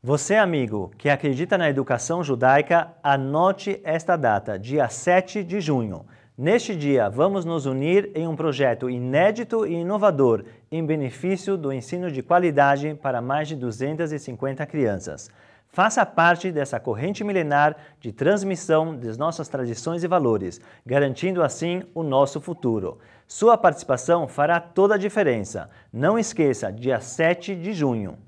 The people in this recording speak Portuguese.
Você, amigo, que acredita na educação judaica, anote esta data, dia 7 de junho. Neste dia, vamos nos unir em um projeto inédito e inovador em benefício do ensino de qualidade para mais de 250 crianças. Faça parte dessa corrente milenar de transmissão das nossas tradições e valores, garantindo assim o nosso futuro. Sua participação fará toda a diferença. Não esqueça, dia 7 de junho.